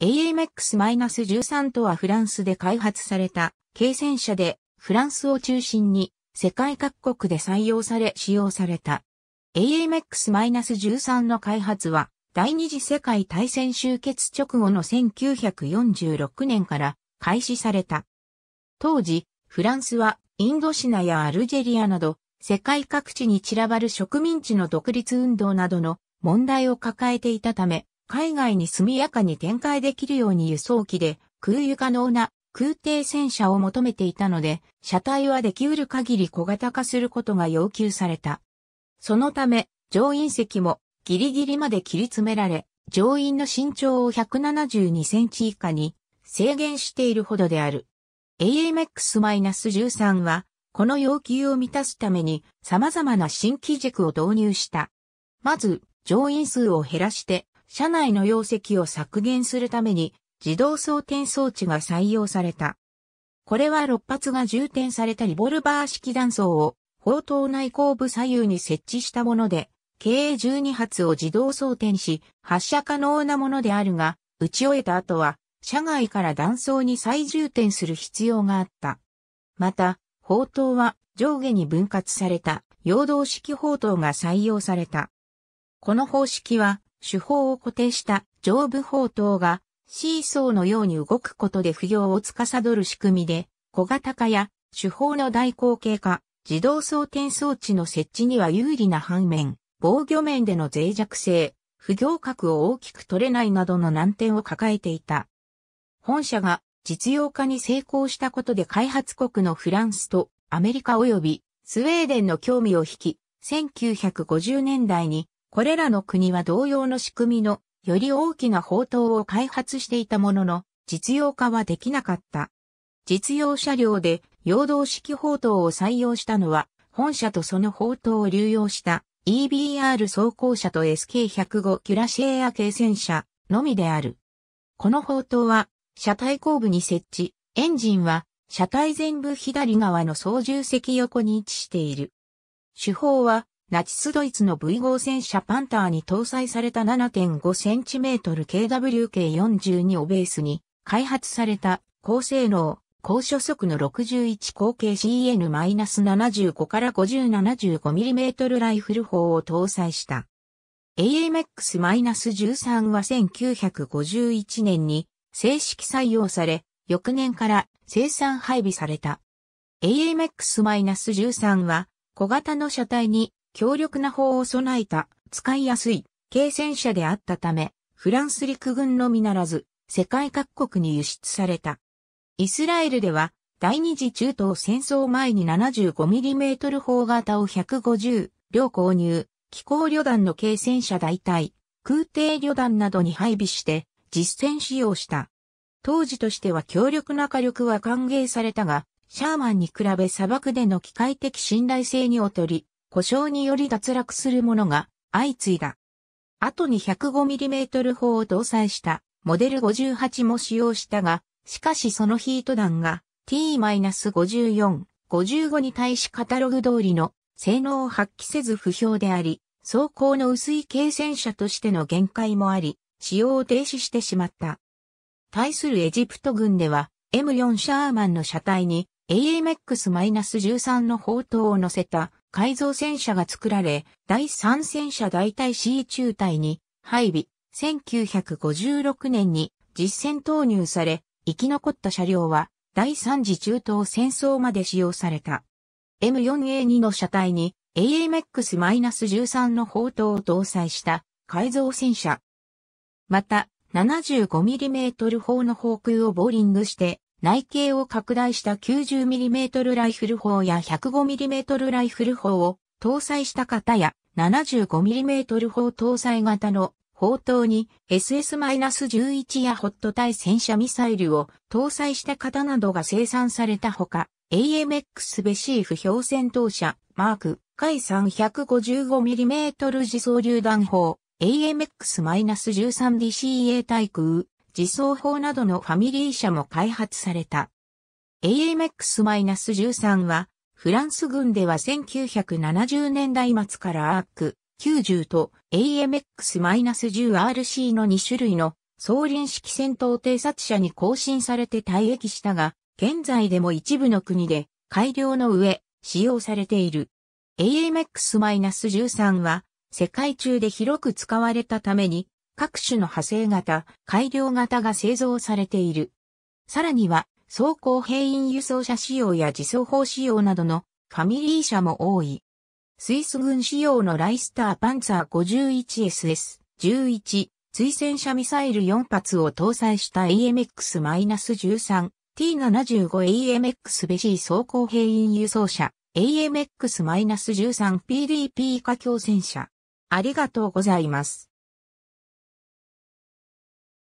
AMX-13 とはフランスで開発された軽戦車でフランスを中心に世界各国で採用され使用された。AMX-13 の開発は第二次世界大戦終結直後の1946年から開始された。当時、フランスはインドシナやアルジェリアなど世界各地に散らばる植民地の独立運動などの問題を抱えていたため、海外に速やかに展開できるように輸送機で空輸可能な空挺戦車を求めていたので、車体はできうる限り小型化することが要求された。そのため、乗員席もギリギリまで切り詰められ、乗員の身長を172センチ以下に制限しているほどである。AMX-13 は、この要求を満たすために様々な新機軸を導入した。まず、乗員数を減らして車内の容積を削減するために自動装填装置が採用された。これは6発が充填されたリボルバー式弾倉を砲塔内後部左右に設置したもので、計12発を自動装填し、発射可能なものであるが、撃ち終えた後は、車外から弾倉に再充填する必要があった。また、砲塔は上下に分割された陽動式砲塔が採用された。この方式は手法を固定した上部砲塔がシーソーのように動くことで不要を司る仕組みで、小型化や手法の代行形化、自動装填装置の設置には有利な反面、防御面での脆弱性、不行角を大きく取れないなどの難点を抱えていた。本社が実用化に成功したことで開発国のフランスとアメリカ及びスウェーデンの興味を引き、1950年代にこれらの国は同様の仕組みのより大きな砲塔を開発していたものの実用化はできなかった。実用車両で陽動式砲塔を採用したのは本社とその砲塔を流用した EBR 装甲車と SK105 キュラシエア系戦車のみである。この砲塔は車体後部に設置、エンジンは車体全部左側の操縦席横に位置している。手法はナチスドイツの V 号戦車パンターに搭載された 7.5cm KW 計42をベースに開発された高性能、高初速の61口径 CN-75 から50 75mm ライフル砲を搭載した。AMX-13 は1951年に正式採用され、翌年から生産配備された。AMX-13 は小型の車体に強力な砲を備えた、使いやすい、軽戦車であったため、フランス陸軍のみならず、世界各国に輸出された。イスラエルでは、第二次中東戦争前に 75mm 砲型を150両購入、気候旅団の軽戦車大隊、空挺旅団などに配備して実戦使用した。当時としては強力な火力は歓迎されたが、シャーマンに比べ砂漠での機械的信頼性に劣り、故障により脱落するものが相次いだ。後に 105mm 砲を搭載したモデル58も使用したが、しかしそのヒート弾が T-54、55に対しカタログ通りの性能を発揮せず不評であり、装甲の薄い軽戦車としての限界もあり、使用を停止してしまった。対するエジプト軍では、M4 シャーマンの車体に AMX-13 の砲塔を乗せた改造戦車が作られ、第三戦車大隊 C 中隊に配備、1956年に実戦投入され、生き残った車両は第三次中東戦争まで使用された。M4A2 の車体に AMX-13 の砲塔を搭載した改造戦車。また、75mm 砲の砲空をボーリングして内径を拡大した 90mm ライフル砲や 105mm ライフル砲を搭載した型や 75mm 砲搭載型の砲塔に SS-11 やホット対戦車ミサイルを搭載した型などが生産されたほか、AMX ベシーフ標戦闘車、マーク、海1 5 5 m m 自走榴弾砲、AMX-13DCA 対空、自走砲などのファミリー車も開発された。AMX-13 は、フランス軍では1970年代末からアーク90と AMX-10RC の2種類の総輪式戦闘偵察車に更新されて退役したが、現在でも一部の国で改良の上使用されている。AMX-13 は世界中で広く使われたために各種の派生型、改良型が製造されている。さらには、走行兵員輸送車仕様や自走砲仕様などのファミリー車も多い。スイス軍仕様のライスターパンツァー 51SS11 追戦車ミサイル4発を搭載した AMX-13 T75AMX ベシー装甲兵員輸送車 AMX-13PDP 加強戦車。ありがとうございます。